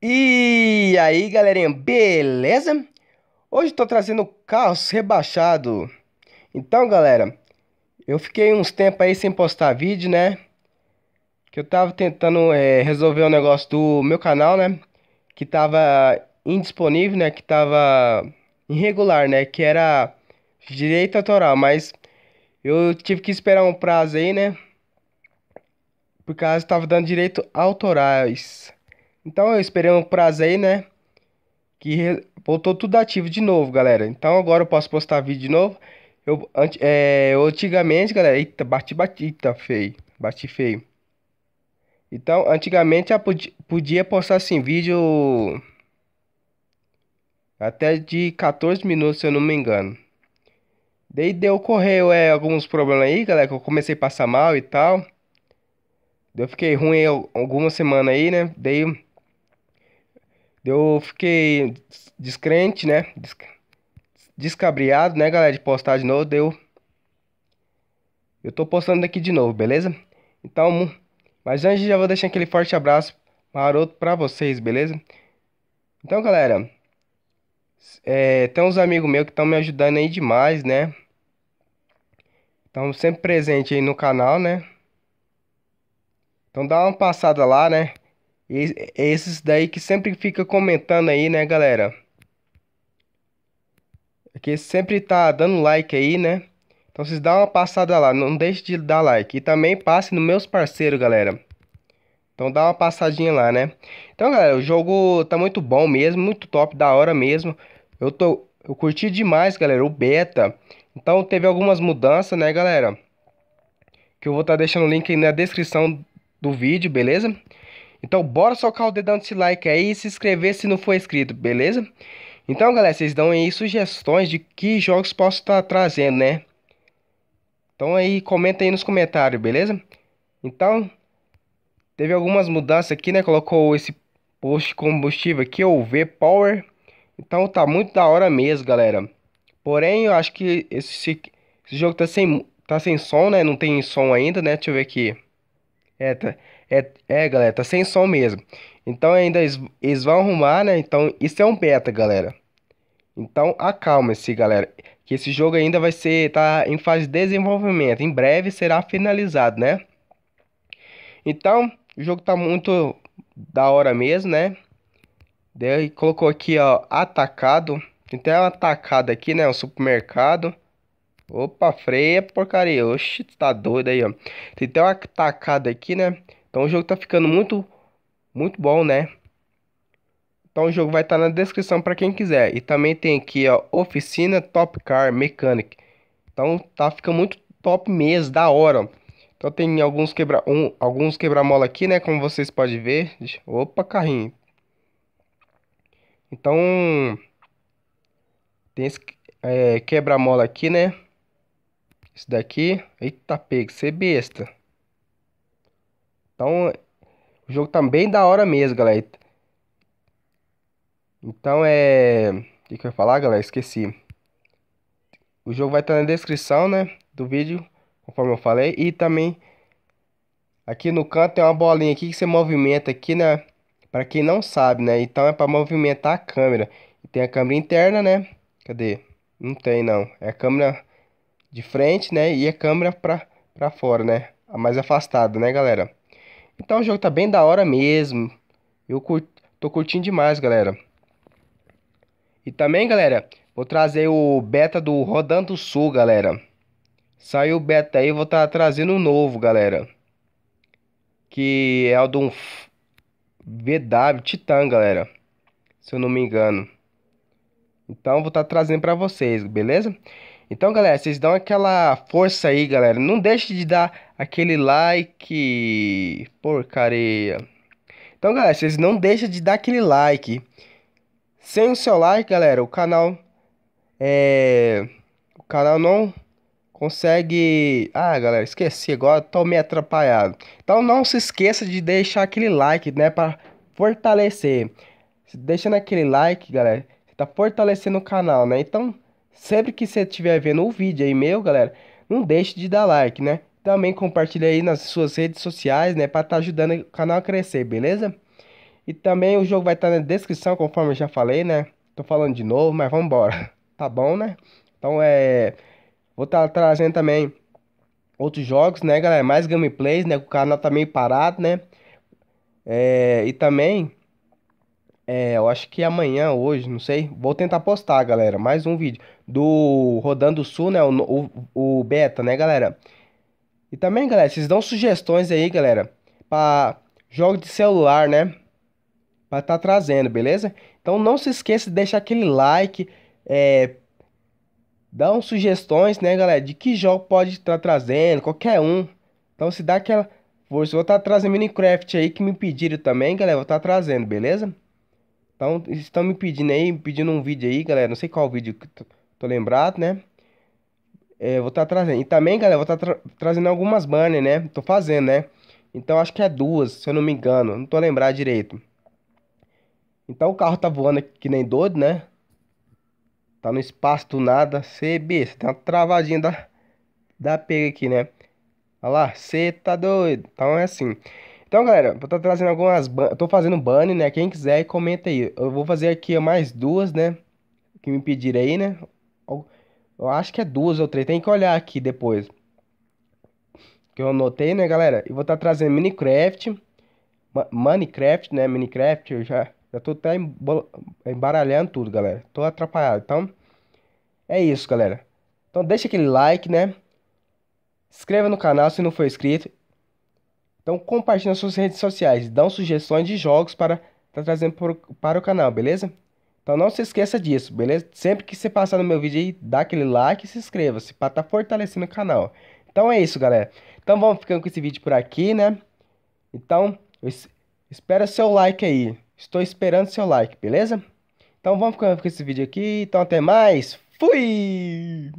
E aí galerinha, beleza? Hoje estou trazendo o Caos rebaixado. Então galera, eu fiquei uns tempos aí sem postar vídeo, né? Que eu tava tentando é, resolver o um negócio do meu canal, né? Que tava indisponível, né? Que tava irregular, né? Que era direito autoral, mas eu tive que esperar um prazo aí, né? Por causa tava dando direito autorais. Então eu esperei um prazer aí, né? Que voltou tudo ativo de novo, galera. Então agora eu posso postar vídeo de novo. Eu, é, antigamente, galera, eita, bati, bati, eita, feio, bati feio. Então, antigamente eu podia, podia postar assim, vídeo até de 14 minutos, se eu não me engano. Daí deu, correu é, alguns problemas aí, galera, que eu comecei a passar mal e tal. Eu fiquei ruim algumas semanas aí, né? Daí eu fiquei descrente, né? Descabriado, né, galera, de postar de novo. Deu. Eu tô postando aqui de novo, beleza? Então, mas antes já vou deixar aquele forte abraço maroto pra vocês, beleza? Então, galera, é, tem uns amigos meus que estão me ajudando aí demais, né? Estão sempre presente aí no canal, né? Então dá uma passada lá, né? E esses daí que sempre fica comentando aí, né, galera? Que sempre tá dando like aí, né? Então vocês dão uma passada lá, não deixe de dar like. E também passe nos meus parceiros, galera. Então dá uma passadinha lá, né? Então, galera, o jogo tá muito bom mesmo, muito top, da hora mesmo. Eu tô eu curti demais, galera, o beta. Então teve algumas mudanças, né, galera? Que eu vou estar tá deixando o link na descrição do vídeo, beleza? Então bora socar o dedão desse like aí e se inscrever se não for inscrito, beleza? Então galera, vocês dão aí sugestões de que jogos posso estar tá trazendo, né? Então aí comenta aí nos comentários, beleza? Então, teve algumas mudanças aqui, né? Colocou esse post combustível aqui, o V-Power. Então tá muito da hora mesmo, galera. Porém, eu acho que esse, esse jogo tá sem, tá sem som, né? Não tem som ainda, né? Deixa eu ver aqui. É, tá, é, é, galera, tá sem som mesmo. Então ainda eles, eles vão arrumar, né? Então isso é um beta, galera. Então acalma-se, galera, que esse jogo ainda vai ser tá em fase de desenvolvimento. Em breve será finalizado, né? Então, o jogo tá muito da hora mesmo, né? Daí colocou aqui, ó, atacado. Tem até um atacado aqui, né? Um supermercado. Opa, freia, porcaria. Oxi, tá doido aí, ó. Tem até uma tacada aqui, né? Então o jogo tá ficando muito, muito bom, né? Então o jogo vai estar tá na descrição para quem quiser. E também tem aqui, ó, oficina Top Car Mechanic. Então tá fica muito top mesmo, da hora. Ó. Então tem alguns quebra um, alguns quebra-mola aqui, né, como vocês podem ver. Opa, carrinho. Então tem esse é, quebra-mola aqui, né? Esse daqui, eita pega, você é besta. Então, o jogo tá bem da hora mesmo, galera. Então é... O que, que eu ia falar, galera? Esqueci. O jogo vai estar tá na descrição, né? Do vídeo, conforme eu falei. E também, aqui no canto tem uma bolinha aqui que você movimenta aqui, né? Pra quem não sabe, né? Então é pra movimentar a câmera. E tem a câmera interna, né? Cadê? Não tem, não. É a câmera de frente, né? E a câmera pra, pra fora, né? A mais afastada, né, galera? Então o jogo tá bem da hora mesmo. Eu cur... tô curtindo demais, galera. E também, galera, vou trazer o beta do Rodando Sul, galera. Saiu o beta aí, vou estar tá trazendo um novo, galera. Que é o do VW Titan, galera. Se eu não me engano. Então, vou estar tá trazendo para vocês, beleza? Então, galera, vocês dão aquela força aí, galera. Não deixe de dar aquele like. Porcaria. Então, galera, vocês não deixem de dar aquele like. Sem o seu like, galera, o canal é o canal não consegue. Ah, galera, esqueci agora, tô meio atrapalhado. Então não se esqueça de deixar aquele like, né, para fortalecer. Deixando aquele like, galera, você tá fortalecendo o canal, né? Então sempre que você estiver vendo o vídeo aí meu, galera, não deixe de dar like, né? Também compartilha aí nas suas redes sociais, né? Para estar tá ajudando o canal a crescer, beleza? E também o jogo vai estar tá na descrição, conforme eu já falei, né? Tô falando de novo, mas vamos embora. Tá bom, né? Então é... Vou estar tá trazendo também outros jogos, né, galera? Mais gameplays, né? O canal tá meio parado, né? É... E também é, eu acho que amanhã, hoje, não sei. Vou tentar postar, galera. Mais um vídeo do Rodando Sul, né? O, o, o beta, né, galera? E também, galera, vocês dão sugestões aí, galera. Pra jogo de celular, né? Pra tá trazendo, beleza? Então não se esqueça de deixar aquele like. É, dão sugestões, né, galera? De que jogo pode estar tá trazendo, qualquer um. Então se dá aquela força. Vou estar tá trazendo Minecraft aí que me pediram também, galera. Vou estar tá trazendo, beleza? Então, estão me pedindo aí, pedindo um vídeo aí, galera. Não sei qual vídeo que tô lembrado, né? É, vou estar tá trazendo. E também, galera, vou estar tá tra trazendo algumas banners, né? Tô fazendo, né? Então, acho que é duas, se eu não me engano. Não tô lembrado direito. Então, o carro tá voando que nem doido, né? Tá no espaço do nada. CB, você tem uma travadinha da, da pega aqui, né? Olha lá, você tá doido. Então, é assim. Então, galera, vou estar trazendo algumas. Eu tô fazendo banner, né? Quem quiser, comenta aí. Eu vou fazer aqui mais duas, né? Que me pediram aí, né? Eu acho que é duas ou três. Tem que olhar aqui depois. Que eu anotei, né, galera? E vou estar tá trazendo Minecraft. Minecraft, né? Minecraft, eu já, já tô até embaralhando tudo, galera. Tô atrapalhado. Então, é isso, galera. Então, deixa aquele like, né? Inscreva no canal se não for inscrito então compartilhe nas suas redes sociais, dão sugestões de jogos para estar tá trazendo pro, para o canal, beleza? Então não se esqueça disso, beleza? Sempre que você passar no meu vídeo aí, dá aquele like e se inscreva-se para estar tá fortalecendo o canal. Então é isso, galera. Então vamos ficando com esse vídeo por aqui, né? Então, espera seu like aí. Estou esperando seu like, beleza? Então vamos ficando com esse vídeo aqui. Então até mais. Fui!